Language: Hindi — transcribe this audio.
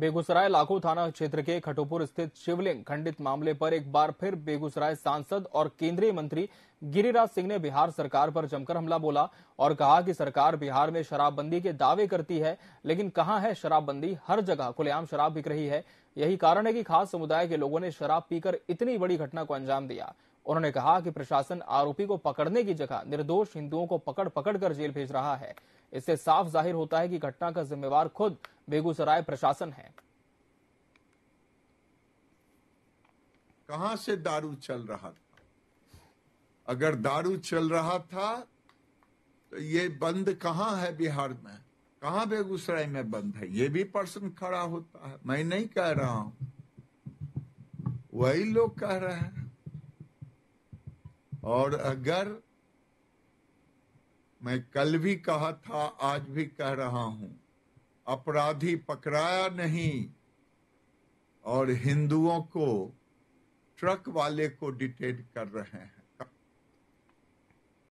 बेगूसराय लाखो थाना क्षेत्र के खटोपुर स्थित शिवलिंग खंडित मामले पर एक बार फिर बेगूसराय सांसद और केंद्रीय मंत्री गिरिराज सिंह ने बिहार सरकार पर जमकर हमला बोला और कहा कि सरकार बिहार में शराबबंदी के दावे करती है लेकिन कहां है शराबबंदी हर जगह खुलेआम शराब बिक रही है यही कारण है कि खास समुदाय के लोगों ने शराब पीकर इतनी बड़ी घटना को अंजाम दिया उन्होंने कहा कि प्रशासन आरोपी को पकड़ने की जगह निर्दोष हिंदुओं को पकड़ पकड़ कर जेल भेज रहा है इससे साफ जाहिर होता है कि घटना का जिम्मेवार खुद बेगूसराय प्रशासन है कहां से दारू चल रहा था अगर दारू चल रहा था तो ये बंद कहा है बिहार में कहा बेगूसराय में बंद है ये भी पर्सन खड़ा होता है मैं नहीं कह रहा हूं वही लोग कह रहे हैं और अगर मैं कल भी कहा था आज भी कह रहा हूं अपराधी पकड़ाया नहीं और हिंदुओं को ट्रक वाले को डिटेन कर रहे हैं